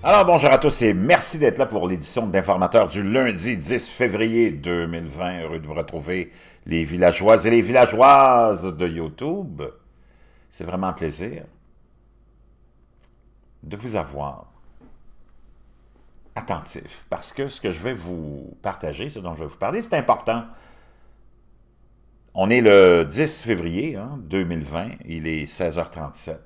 Alors bonjour à tous et merci d'être là pour l'édition d'Informateur du lundi 10 février 2020. Heureux de vous retrouver les villageoises et les villageoises de YouTube. C'est vraiment un plaisir de vous avoir attentif parce que ce que je vais vous partager, ce dont je vais vous parler, c'est important. On est le 10 février 2020, hein, il est 16h37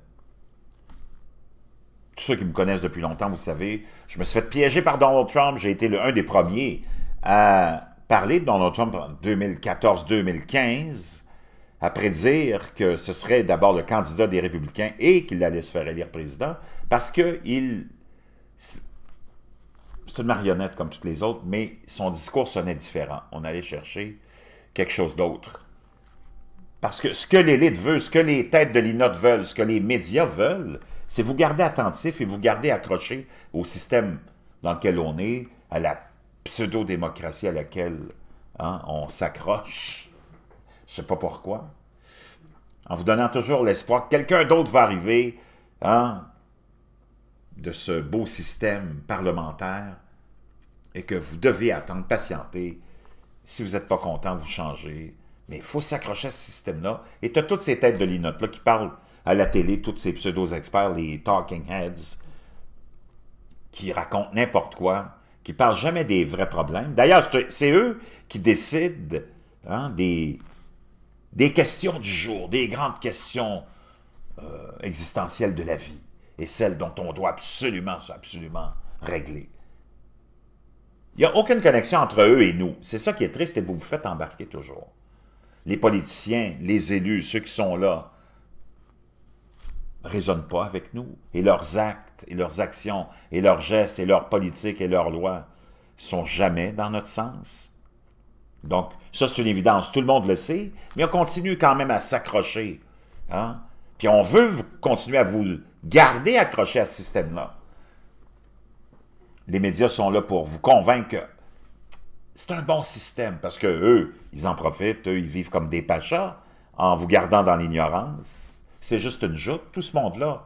tous ceux qui me connaissent depuis longtemps, vous savez, je me suis fait piéger par Donald Trump. J'ai été l'un des premiers à parler de Donald Trump en 2014-2015, à prédire que ce serait d'abord le candidat des Républicains et qu'il allait se faire élire président, parce que il... C'est une marionnette comme toutes les autres, mais son discours sonnait différent. On allait chercher quelque chose d'autre. Parce que ce que l'élite veut, ce que les têtes de l'inote veulent, ce que les médias veulent, c'est vous garder attentif et vous garder accroché au système dans lequel on est, à la pseudo-démocratie à laquelle hein, on s'accroche. Je ne sais pas pourquoi. En vous donnant toujours l'espoir que quelqu'un d'autre va arriver hein, de ce beau système parlementaire et que vous devez attendre, patienter. Si vous n'êtes pas content, vous changez. Mais il faut s'accrocher à ce système-là. Et tu as toutes ces têtes de linotte là qui parlent à la télé, tous ces pseudo-experts, les talking heads, qui racontent n'importe quoi, qui ne parlent jamais des vrais problèmes. D'ailleurs, c'est eux qui décident hein, des, des questions du jour, des grandes questions euh, existentielles de la vie, et celles dont on doit absolument, absolument régler. Il n'y a aucune connexion entre eux et nous. C'est ça qui est triste et vous vous faites embarquer toujours. Les politiciens, les élus, ceux qui sont là, résonnent pas avec nous. Et leurs actes, et leurs actions, et leurs gestes, et leurs politiques, et leurs lois sont jamais dans notre sens. Donc, ça, c'est une évidence. Tout le monde le sait, mais on continue quand même à s'accrocher. Hein? Puis on veut continuer à vous garder accroché à ce système-là. Les médias sont là pour vous convaincre que c'est un bon système, parce que eux, ils en profitent, eux, ils vivent comme des pachas en vous gardant dans l'ignorance c'est juste une joute. Tout ce monde-là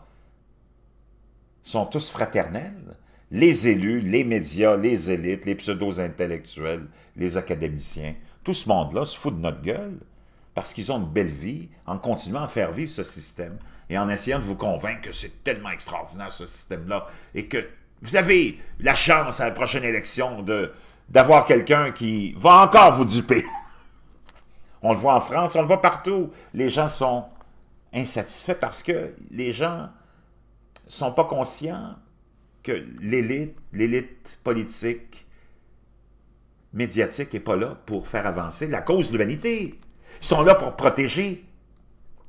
sont tous fraternels. Les élus, les médias, les élites, les pseudo-intellectuels, les académiciens, tout ce monde-là se fout de notre gueule parce qu'ils ont une belle vie en continuant à faire vivre ce système et en essayant de vous convaincre que c'est tellement extraordinaire ce système-là et que vous avez la chance à la prochaine élection d'avoir quelqu'un qui va encore vous duper. On le voit en France, on le voit partout. Les gens sont insatisfaits parce que les gens ne sont pas conscients que l'élite, l'élite politique, médiatique n'est pas là pour faire avancer la cause de l'humanité. Ils sont là pour protéger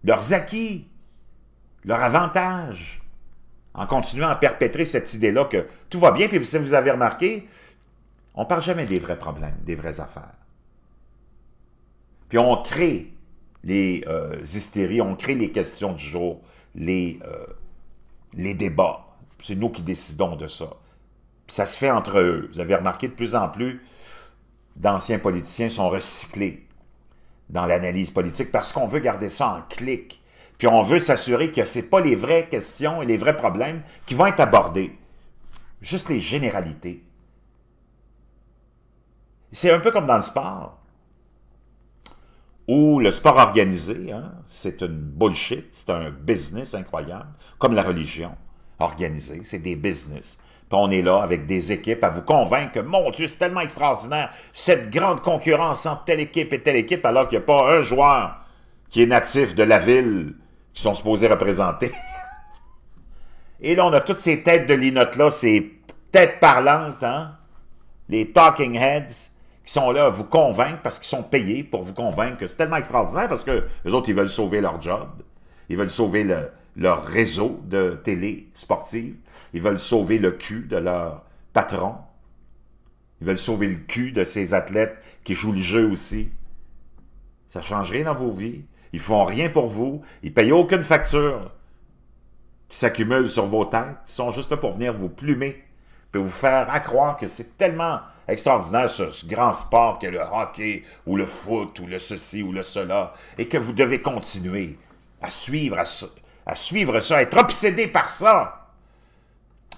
leurs acquis, leurs avantages, en continuant à perpétrer cette idée-là que tout va bien, puis si vous avez remarqué, on ne parle jamais des vrais problèmes, des vraies affaires. Puis on crée les euh, hystéries, on crée les questions du jour, les, euh, les débats. C'est nous qui décidons de ça. ça se fait entre eux. Vous avez remarqué, de plus en plus, d'anciens politiciens sont recyclés dans l'analyse politique parce qu'on veut garder ça en clic. Puis on veut s'assurer que ce pas les vraies questions et les vrais problèmes qui vont être abordés. Juste les généralités. C'est un peu comme dans le sport où le sport organisé, hein, c'est une bullshit, c'est un business incroyable, comme la religion organisée, c'est des business. Puis on est là avec des équipes à vous convaincre que, mon Dieu, c'est tellement extraordinaire, cette grande concurrence entre telle équipe et telle équipe, alors qu'il n'y a pas un joueur qui est natif de la ville qui sont supposés représenter. et là, on a toutes ces têtes de linotte là ces têtes parlantes, hein, les talking heads, ils sont là à vous convaincre parce qu'ils sont payés pour vous convaincre que c'est tellement extraordinaire parce que les autres, ils veulent sauver leur job, ils veulent sauver leur réseau de télé sportive, ils veulent sauver le cul de leur patron, ils veulent sauver le cul de ces athlètes qui jouent le jeu aussi. Ça change rien dans vos vies. Ils font rien pour vous. Ils payent aucune facture qui s'accumule sur vos têtes. Ils sont juste là pour venir vous plumer Peut vous faire accroire que c'est tellement extraordinaire ce, grand sport qu'est le hockey ou le foot ou le ceci ou le cela et que vous devez continuer à suivre, à, suivre ça, à être obsédé par ça.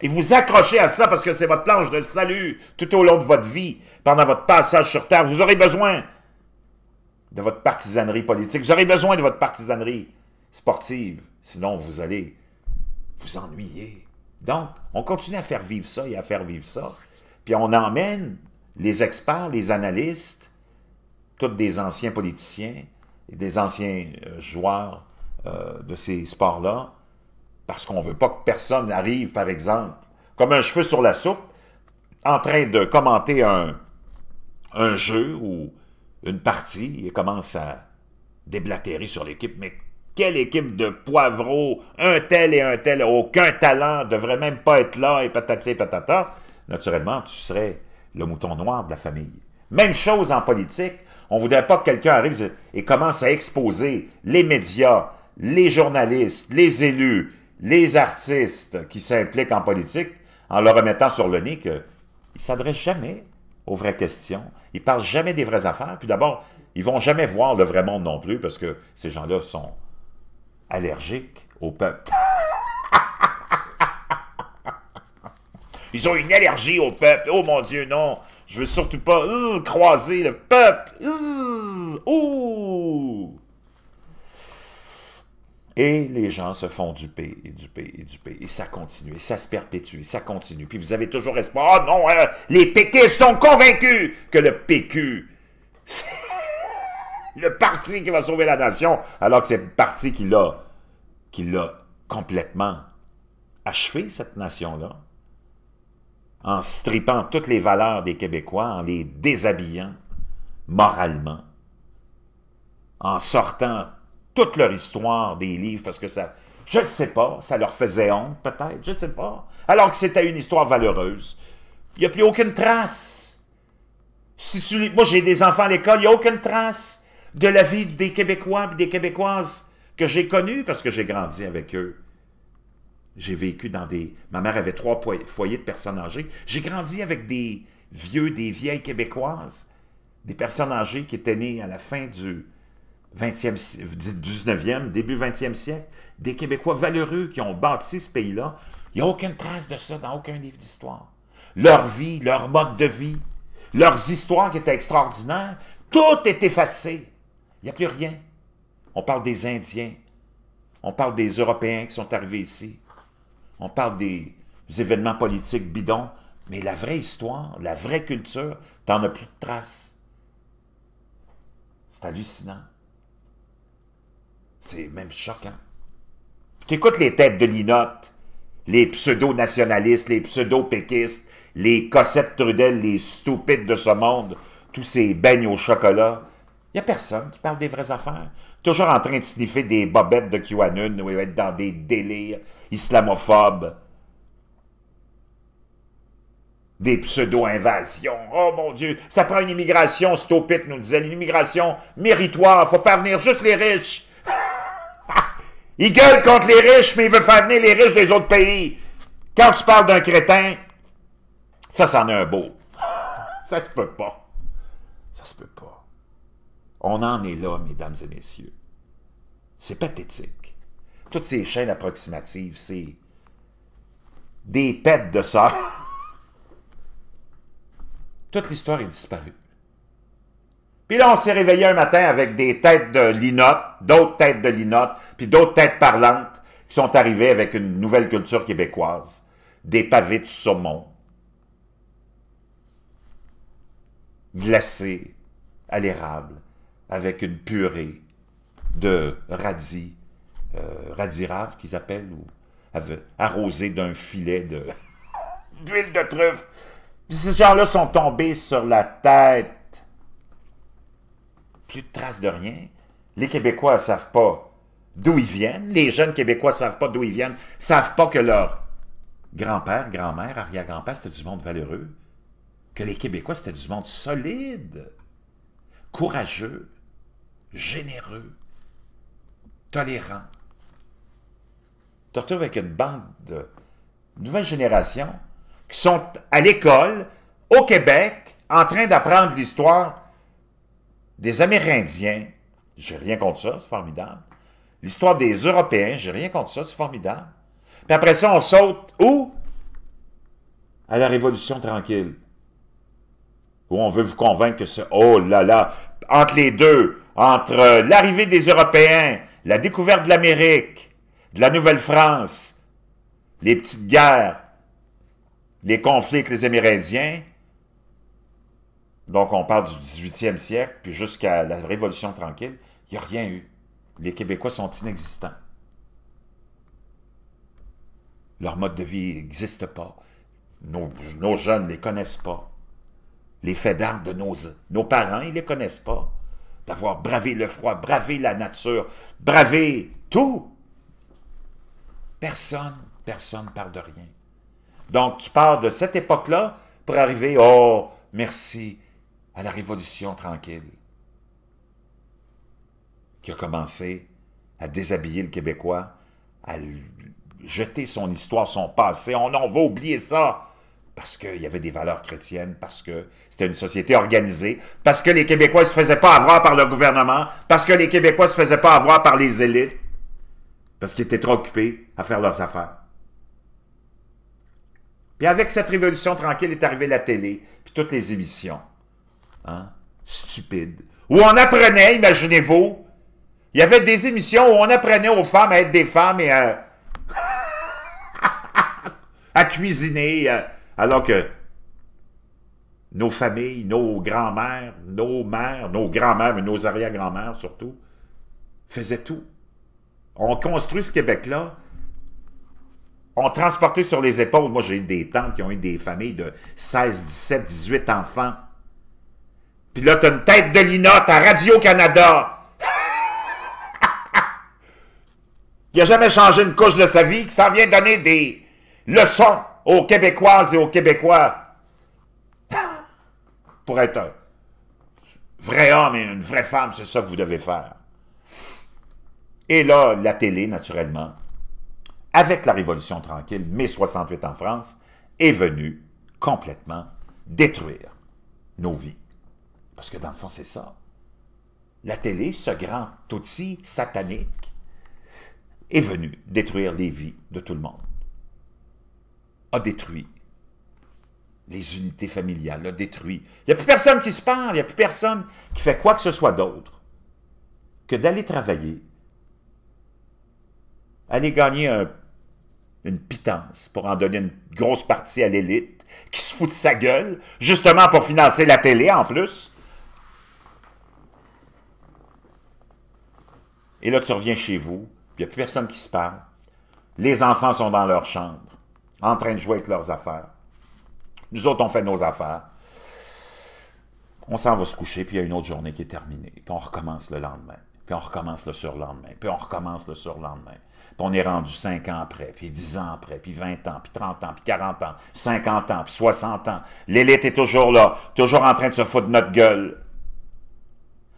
Et vous accrocher à ça parce que c'est votre planche de salut tout au long de votre vie, pendant votre passage sur Terre. Vous aurez besoin de votre partisanerie politique. Vous aurez besoin de votre partisanerie sportive. Sinon, vous allez vous ennuyer. Donc, on continue à faire vivre ça et à faire vivre ça. Puis on emmène les experts, les analystes, tous des anciens politiciens et des anciens euh, joueurs euh, de ces sports-là, parce qu'on ne veut pas que personne arrive, par exemple, comme un cheveu sur la soupe, en train de commenter un, jeu ou une partie et commence à déblatérer sur l'équipe. Mais quelle équipe de poivreaux, un tel et un tel, aucun talent, devrait même pas être là, et patati et patata. Naturellement, tu serais le mouton noir de la famille. Même chose en politique. On ne voudrait pas que quelqu'un arrive et commence à exposer les médias, les journalistes, les élus, les artistes qui s'impliquent en politique en leur remettant sur le nez qu'ils ne s'adressent jamais aux vraies questions. Ils ne parlent jamais des vraies affaires. Puis d'abord, ils vont jamais voir le vrai monde non plus parce que ces gens-là sont allergique au peuple. Ils ont une allergie au peuple. Oh mon Dieu, non. Je veux surtout pas euh, croiser le peuple. Euh, et les gens se font duper et duper et duper. Et ça continue, et ça se perpétue, et ça continue. Puis vous avez toujours espoir. oh non, hein. les PQ sont convaincus que le PQ... le parti qui va sauver la nation, alors que c'est le parti qui l'a, l'a complètement achevé, cette nation-là, en stripant toutes les valeurs des Québécois, en les déshabillant moralement, en sortant toute leur histoire des livres, parce que ça, je ne sais pas, ça leur faisait honte peut-être, je ne sais pas, alors que c'était une histoire valeureuse. Il n'y a plus aucune trace. Si tu, moi, j'ai des enfants à l'école, il n'y a aucune trace de la vie des Québécois et des Québécoises que j'ai connues parce que j'ai grandi avec eux. J'ai vécu dans des... Ma mère avait trois foyers de personnes âgées. J'ai grandi avec des vieux, des vieilles Québécoises, des personnes âgées qui étaient nées à la fin du 20 19e, début 20e siècle, des Québécois valeureux qui ont bâti ce pays-là. Il n'y a aucune trace de ça dans aucun livre d'histoire. Leur vie, leur mode de vie, leurs histoires qui étaient extraordinaires, tout est effacé. Il n'y a plus rien. On parle des Indiens. On parle des Européens qui sont arrivés ici. On parle des événements politiques bidons. Mais la vraie histoire, la vraie culture, t'en as plus de traces. C'est hallucinant. C'est même choquant. écoutes les têtes de l'inote, les pseudo-nationalistes, les pseudo-péquistes, les cossettes trudelles, les stupides de ce monde, tous ces beignes au chocolat, il n'y a personne qui parle des vraies affaires. Toujours en train de sniffer des bobettes de QAnon ou être dans des délires islamophobes. Des pseudo-invasions. Oh mon Dieu, ça prend une immigration, stupide, nous disait. Une immigration méritoire, faut faire venir juste les riches. il gueule contre les riches, mais il veut faire venir les riches des autres pays. Quand tu parles d'un crétin, ça, c'en est un beau. Ça se peut pas. Ça se peut pas. On en est là, mesdames et messieurs. C'est pathétique. Toutes ces chaînes approximatives, c'est des pètes de sœurs. Toute l'histoire est disparue. Puis là, on s'est réveillé un matin avec des têtes de linotte, d'autres têtes de linotte, puis d'autres têtes parlantes qui sont arrivées avec une nouvelle culture québécoise, des pavés de saumon, glacés à l'érable, avec une purée de radis, euh, radis rave qu'ils appellent, ou arrosé d'un filet de d'huile de truffe. ces gens-là sont tombés sur la tête. Plus de traces de rien. Les Québécois ne savent pas d'où ils viennent. Les jeunes Québécois ne savent pas d'où ils viennent. Ils savent pas que leur grand-père, grand-mère, arrière-grand-père, c'était du monde valeureux. Que les Québécois, c'était du monde solide, courageux, généreux, tolérant. Tu avec une bande de nouvelles générations qui sont à l'école, au Québec, en train d'apprendre l'histoire des Amérindiens. J'ai rien contre ça, c'est formidable. L'histoire des Européens, j'ai rien contre ça, c'est formidable. Puis après ça, on saute où? À la Révolution tranquille. Où on veut vous convaincre que c'est... Oh là là! Entre les deux, entre euh, l'arrivée des Européens, la découverte de l'Amérique, de la Nouvelle-France, les petites guerres, les conflits avec les Amérindiens, donc on parle du 18e siècle, puis jusqu'à la Révolution tranquille, il n'y a rien eu. Les Québécois sont inexistants. Leur mode de vie n'existe pas. Nos, jeunes ne les connaissent pas. Les faits d'armes de nos, nos parents, ils ne les connaissent pas d'avoir bravé le froid, bravé la nature, bravé tout. Personne, personne ne parle de rien. Donc, tu pars de cette époque-là pour arriver, oh, merci, à la révolution tranquille qui a commencé à déshabiller le Québécois, à jeter son histoire, son passé. On, en va oublier ça parce qu'il y avait des valeurs chrétiennes, parce que c'était une société organisée, parce que les Québécois ne se faisaient pas avoir par le gouvernement, parce que les Québécois ne se faisaient pas avoir par les élites, parce qu'ils étaient trop occupés à faire leurs affaires. Puis avec cette révolution tranquille est arrivée la télé, puis toutes les émissions. Hein, stupides. Où on apprenait, imaginez-vous, il y avait des émissions où on apprenait aux femmes à être des femmes et à, à cuisiner, alors que nos familles, nos grands-mères, nos mères, nos grands-mères, mais nos arrière-grands-mères surtout, faisaient tout. On construit ce Québec-là, on transportait sur les épaules. Moi, j'ai eu des tantes qui ont eu des familles de 16, 17, 18 enfants. Puis là, t'as une tête de linotte à Radio-Canada. Qui n'a jamais changé une couche de sa vie, qui s'en vient donner des leçons aux Québécoises et aux Québécois pour être un vrai homme et une vraie femme, c'est ça que vous devez faire. Et là, la télé, naturellement, avec la Révolution tranquille, mai 68 en France, est venue complètement détruire nos vies. Parce que dans le fond, c'est ça. La télé, ce grand outil satanique, est venue détruire les vies de tout le monde a détruit les unités familiales, a détruit. Il n'y a plus personne qui se parle, il n'y a plus personne qui fait quoi que ce soit d'autre que d'aller travailler, aller gagner une pitance pour en donner une grosse partie à l'élite qui se fout de sa gueule, justement pour financer la télé en plus. Et là, tu reviens chez vous, il n'y a plus personne qui se parle. Les enfants sont dans leur chambre en train de jouer avec leurs affaires. Nous autres, on fait nos affaires. On s'en va se coucher, puis il y a une autre journée qui est terminée. Puis on recommence le lendemain. Puis on recommence le surlendemain. Puis on recommence le surlendemain. Puis on est rendu cinq ans après, puis dix ans après, puis 20 ans, puis 30 ans, puis 40 ans, 50 ans, puis 60 ans. L'élite est toujours là, toujours en train de se foutre de notre gueule.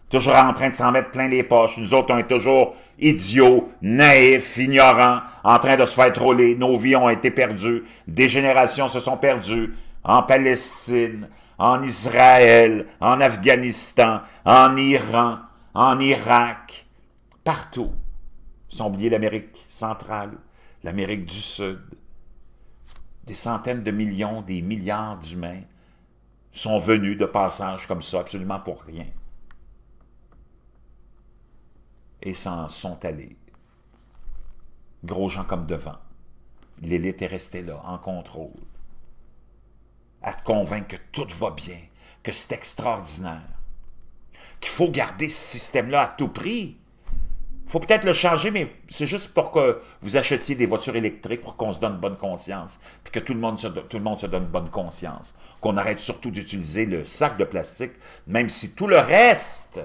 Toujours en train de s'en mettre plein les poches. Nous autres, on est toujours idiots, naïfs, ignorants, en train de se faire troller. Nos vies ont été perdues, des générations se sont perdues en Palestine, en Israël, en Afghanistan, en Iran, en Irak, partout. Sans oublier l'Amérique centrale, l'Amérique du Sud. Des centaines de millions, des milliards d'humains sont venus de passage comme ça, absolument pour rien et s'en sont allés. Gros gens comme devant. L'élite est restée là, en contrôle. À te convaincre que tout va bien, que c'est extraordinaire, qu'il faut garder ce système-là à tout prix. Il faut peut-être le changer, mais c'est juste pour que vous achetiez des voitures électriques pour qu'on se donne bonne conscience, puis que tout le monde tout le monde se donne bonne conscience, qu'on arrête surtout d'utiliser le sac de plastique, même si tout le reste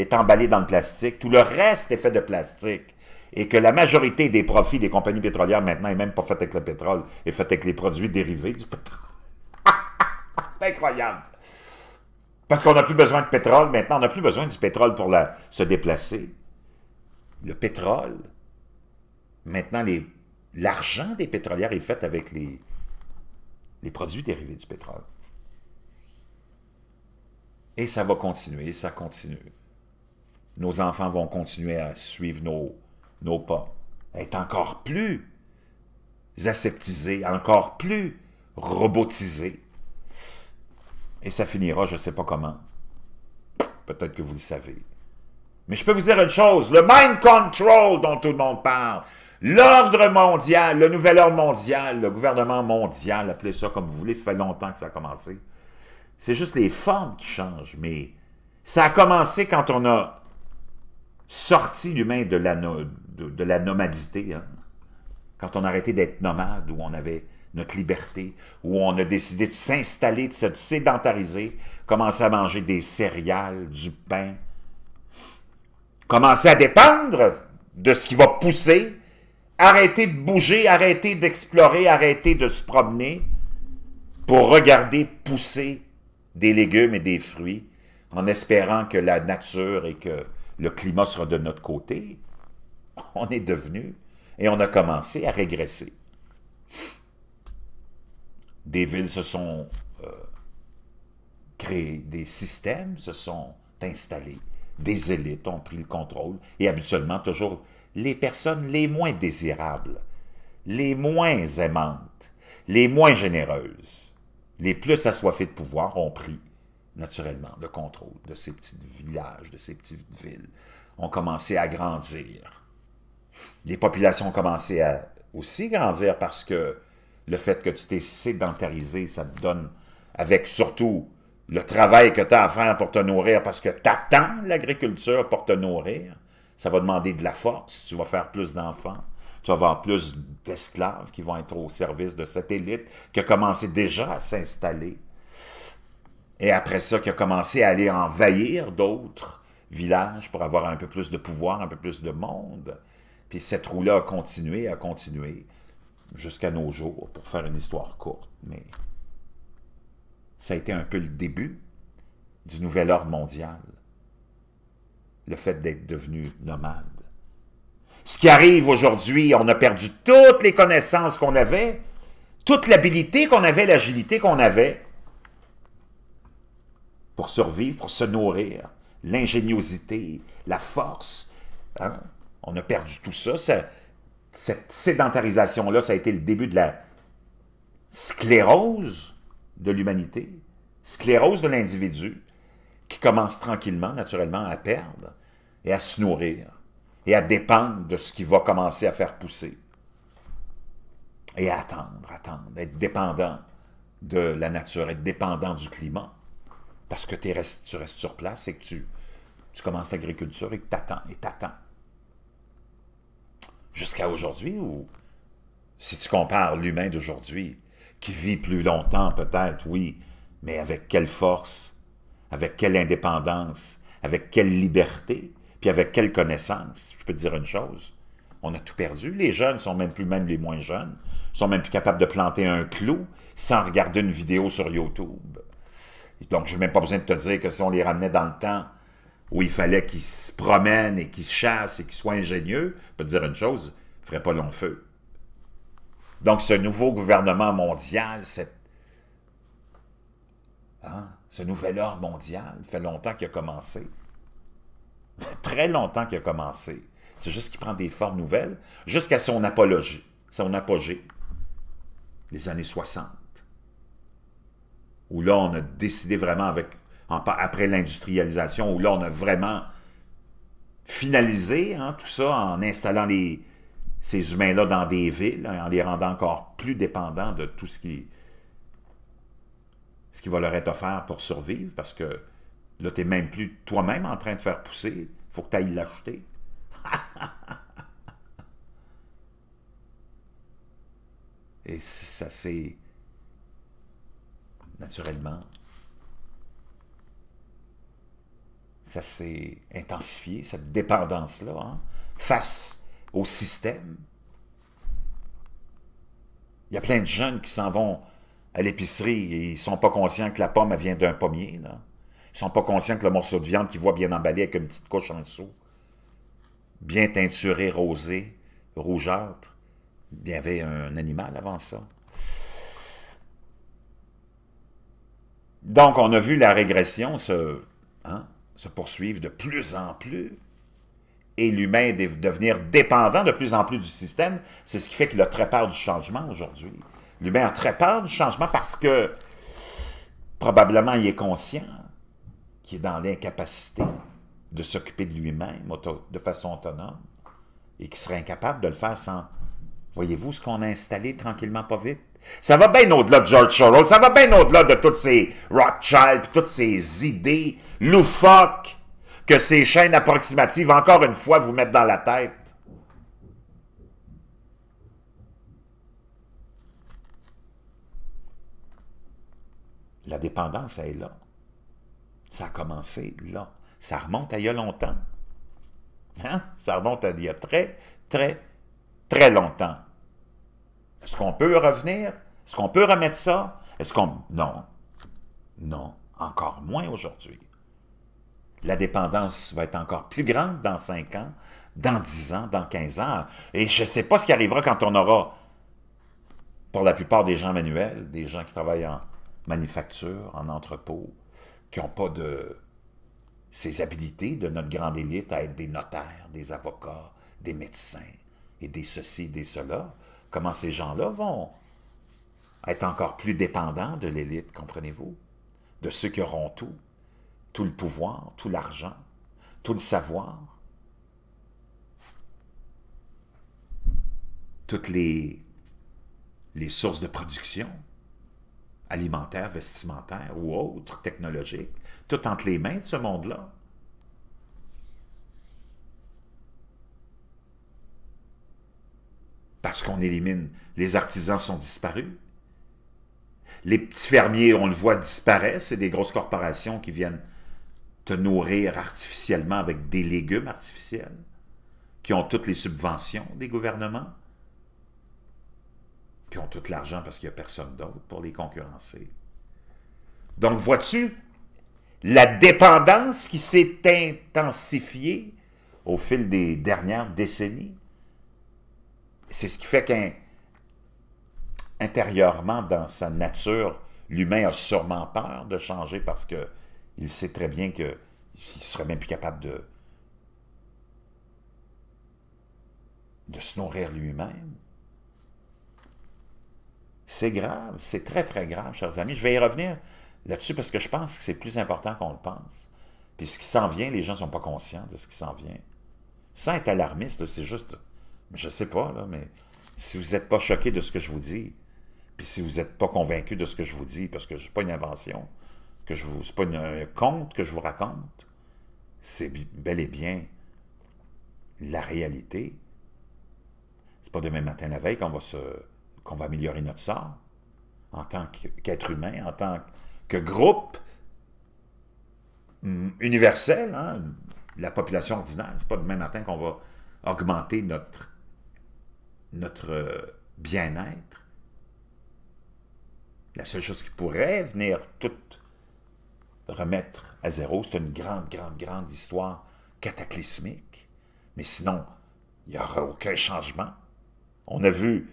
est emballé dans le plastique, tout le reste est fait de plastique, et que la majorité des profits des compagnies pétrolières maintenant est même pas faite avec le pétrole, est faite avec les produits dérivés du pétrole. C'est incroyable. Parce qu'on n'a plus besoin de pétrole maintenant, on n'a plus besoin du pétrole pour se déplacer. Le pétrole, maintenant l'argent des pétrolières est fait avec les, les produits dérivés du pétrole. Et ça va continuer, ça continue nos enfants vont continuer à suivre nos, nos pas, être encore plus aseptisés, encore plus robotisés. Et ça finira, je ne sais pas comment. Peut-être que vous le savez. Mais je peux vous dire une chose, le mind control dont tout le monde parle, l'ordre mondial, le nouvel ordre mondial, le gouvernement mondial, appelez ça comme vous voulez, ça fait longtemps que ça a commencé. C'est juste les formes qui changent, mais ça a commencé quand on a sorti l'humain de la, de, la nomadité, hein. quand on a arrêté d'être nomade, où on avait notre liberté, où on a décidé de s'installer, de se sédentariser, commencer à manger des céréales, du pain, commencer à dépendre de ce qui va pousser, arrêter de bouger, arrêter d'explorer, arrêter de se promener pour regarder pousser des légumes et des fruits en espérant que la nature et que le climat sera de notre côté, on est devenu et on a commencé à régresser. Des villes se sont euh, créées, des systèmes se sont installés, des élites ont pris le contrôle et habituellement toujours les personnes les moins désirables, les moins aimantes, les moins généreuses, les plus assoiffées de pouvoir ont pris naturellement, le contrôle de ces petits villages, de ces petites villes, ont commencé à grandir. Les populations ont commencé à aussi grandir parce que le fait que tu t'es sédentarisé, ça te donne, avec surtout le travail que tu as à faire pour te nourrir, parce que tu attends l'agriculture pour te nourrir, ça va demander de la force, tu vas faire plus d'enfants, tu vas avoir plus d'esclaves qui vont être au service de cette élite qui a commencé déjà à s'installer et après ça, qui a commencé à aller envahir d'autres villages pour avoir un peu plus de pouvoir, un peu plus de monde. Puis cette roue-là a continué, a continué jusqu'à nos jours, pour faire une histoire courte. Mais ça a été un peu le début du nouvel ordre mondial. Le fait d'être devenu nomade. Ce qui arrive aujourd'hui, on a perdu toutes les connaissances qu'on avait, toute l'habilité qu'on avait, l'agilité qu'on avait pour survivre, pour se nourrir, l'ingéniosité, la force. Hein? On a perdu tout ça. ça cette sédentarisation-là, ça a été le début de la sclérose de l'humanité, sclérose de l'individu, qui commence tranquillement, naturellement, à perdre et à se nourrir et à dépendre de ce qui va commencer à faire pousser et à attendre, attendre, être dépendant de la nature, être dépendant du climat, parce que tu restes sur place et que tu, tu commences l'agriculture et que t'attends, et t'attends. Jusqu'à aujourd'hui, ou si tu compares l'humain d'aujourd'hui, qui vit plus longtemps peut-être, oui, mais avec quelle force, avec quelle indépendance, avec quelle liberté, puis avec quelle connaissance. Je peux te dire une chose, on a tout perdu. Les jeunes sont même plus, même les moins jeunes, sont même plus capables de planter un clou sans regarder une vidéo sur YouTube. Donc, n'ai même pas besoin de te dire que si on les ramenait dans le temps où il fallait qu'ils se promènent et qu'ils se chassent et qu'ils soient ingénieux, je peux te dire une chose, ils ne feraient pas long feu. Donc, ce nouveau gouvernement mondial, hein, ce nouvel ordre mondial, fait longtemps qu'il a commencé. Très longtemps qu'il a commencé. C'est juste qu'il prend des formes nouvelles jusqu'à son apologie, son apogée, les années 60 où là, on a décidé vraiment, avec, après l'industrialisation, où là, on a vraiment finalisé hein, tout ça en installant ces humains-là dans des villes, hein, en les rendant encore plus dépendants de tout ce qui, ce qui va leur être offert pour survivre, parce que là, tu n'es même plus toi-même en train de faire pousser, il faut que tu ailles l'acheter. Et ça, c'est naturellement, ça s'est intensifié, cette dépendance-là, hein, face au système. Il y a plein de jeunes qui s'en vont à l'épicerie et ils ne sont pas conscients que la pomme vient d'un pommier. Là. Ils ne sont pas conscients que le morceau de viande qu'ils voient bien emballé avec une petite couche en dessous, bien teinturé, rosé, rougeâtre, il y avait un animal avant ça. Donc, on a vu la régression se, hein, se poursuivre de plus en plus et l'humain devenir dépendant de plus en plus du système. C'est ce qui fait qu'il a très peur du changement aujourd'hui. L'humain a très peur du changement parce que probablement il est conscient qu'il est dans l'incapacité de s'occuper de lui-même de façon autonome et qu'il serait incapable de le faire sans Voyez-vous ce qu'on a installé tranquillement pas vite? Ça va bien au-delà de George Soros, ça va bien au-delà de toutes ces Rothschild, toutes ces idées loufoques que ces chaînes approximatives, encore une fois, vous mettent dans la tête. La dépendance, elle est là. Ça a commencé là. Ça remonte à il y a longtemps. Hein? Ça remonte à il y a très, très, très longtemps. Est-ce qu'on peut revenir? Est-ce qu'on peut remettre ça? Est-ce qu'on... Non. Non. Encore moins aujourd'hui. La dépendance va être encore plus grande dans 5 ans, dans 10 ans, dans 15 ans. Et je ne sais pas ce qui arrivera quand on aura, pour la plupart des gens manuels, des gens qui travaillent en manufacture, en entrepôt, qui n'ont pas de ces habilités de notre grande élite à être des notaires, des avocats, des médecins, et des ceci, des cela, comment ces gens-là vont être encore plus dépendants de l'élite, comprenez-vous, de ceux qui auront tout, tout le pouvoir, tout l'argent, tout le savoir, toutes les, sources de production, alimentaire, vestimentaire ou autres, technologiques, tout entre les mains de ce monde-là. parce qu'on élimine. Les artisans sont disparus. Les petits fermiers, on le voit, disparaissent. C'est des grosses corporations qui viennent te nourrir artificiellement avec des légumes artificiels, qui ont toutes les subventions des gouvernements, qui ont tout l'argent parce qu'il n'y a personne d'autre pour les concurrencer. Donc, vois-tu la dépendance qui s'est intensifiée au fil des dernières décennies? C'est ce qui fait qu'intérieurement, dans sa nature, l'humain a sûrement peur de changer parce qu'il sait très bien qu'il ne serait même plus capable de, de se nourrir lui-même. C'est grave, c'est très, très grave, chers amis. Je vais y revenir là-dessus parce que je pense que c'est plus important qu'on le pense. Puis ce qui s'en vient, les gens ne sont pas conscients de ce qui s'en vient. Sans être alarmiste, c'est juste je sais pas, là, mais si vous n'êtes pas choqué de ce que je vous dis, puis si vous n'êtes pas convaincu de ce que je vous dis, parce que ce n'est pas une invention, que je c'est pas un conte que je vous raconte, c'est bel et bien la réalité. C'est pas demain matin la veille qu'on va se, qu'on va améliorer notre sort en tant qu'être humain, en tant que groupe hum, universel, hein, la population ordinaire. Ce n'est pas demain matin qu'on va augmenter notre notre euh, bien-être, la seule chose qui pourrait venir tout remettre à zéro, c'est une grande, grande, grande histoire cataclysmique. Mais sinon, il n'y aura aucun changement. On a vu,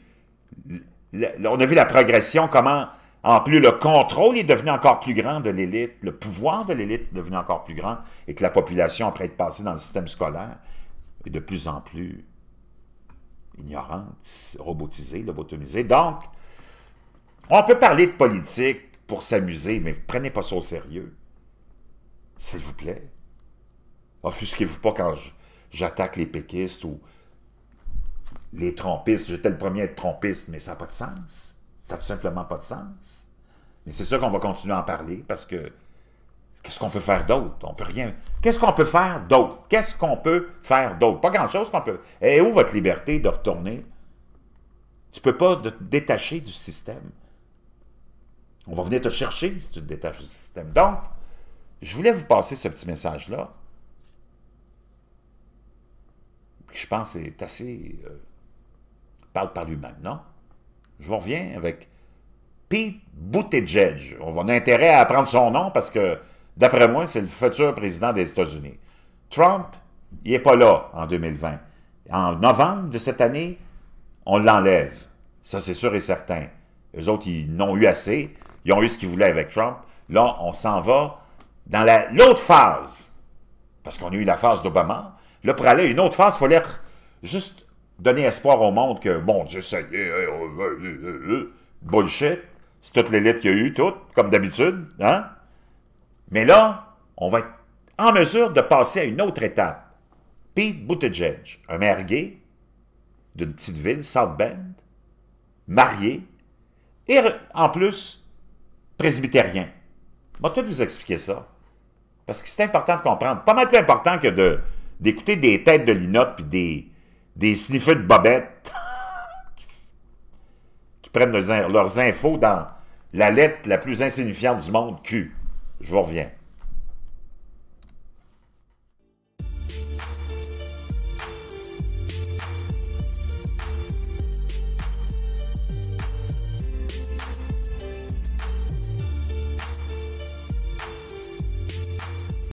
on a vu la progression, comment, en plus, le contrôle est devenu encore plus grand de l'élite, le pouvoir de l'élite est devenu encore plus grand, et que la population, après être passée dans le système scolaire, est de plus en plus ignorante, robotisée, lobotomisée. Donc, on peut parler de politique pour s'amuser, mais prenez pas ça au sérieux. S'il vous plaît. Offusquez-vous pas quand j'attaque les péquistes ou les trompistes. J'étais le premier à être trompiste, mais ça n'a pas de sens. Ça n'a tout simplement pas de sens. Mais c'est ça qu'on va continuer à en parler parce que Qu'est-ce qu'on peut faire d'autre? On peut rien. Qu'est-ce qu'on peut faire d'autre? Qu'est-ce qu'on peut faire d'autre? Pas grand-chose qu'on peut. Et eh, où votre liberté de retourner? Tu ne peux pas te détacher du système. On va venir te chercher si tu te détaches du système. Donc, je voulais vous passer ce petit message-là. je pense, est assez. Euh, parle par lui-même, non? Je reviens avec Pete Buttigieg. On a intérêt à apprendre son nom parce que D'après moi, c'est le futur président des États-Unis. Trump, il n'est pas là en 2020. En novembre de cette année, on l'enlève. Ça, c'est sûr et certain. Les autres, ils n'ont eu assez. Ils ont eu ce qu'ils voulaient avec Trump. Là, on s'en va dans l'autre phase. Parce qu'on a eu la phase d'Obama. Là, pour aller à une autre phase, il fallait juste donner espoir au monde que, bon Dieu, ça y est, euh, euh, euh, bullshit. C'est toute l'élite qu'il y a eu, comme d'habitude. Hein? Mais là, on va être en mesure de passer à une autre étape. Pete Buttigieg, un maire gay d'une petite ville, South Bend, marié, et en plus, presbytérien. Je vais tout vous expliquer ça. Parce que c'est important de comprendre. Pas mal plus important que d'écouter des têtes de linotte puis des, des de bobettes qui prennent leurs, leurs infos dans la lettre la plus insignifiante du monde, Q. Je vous reviens.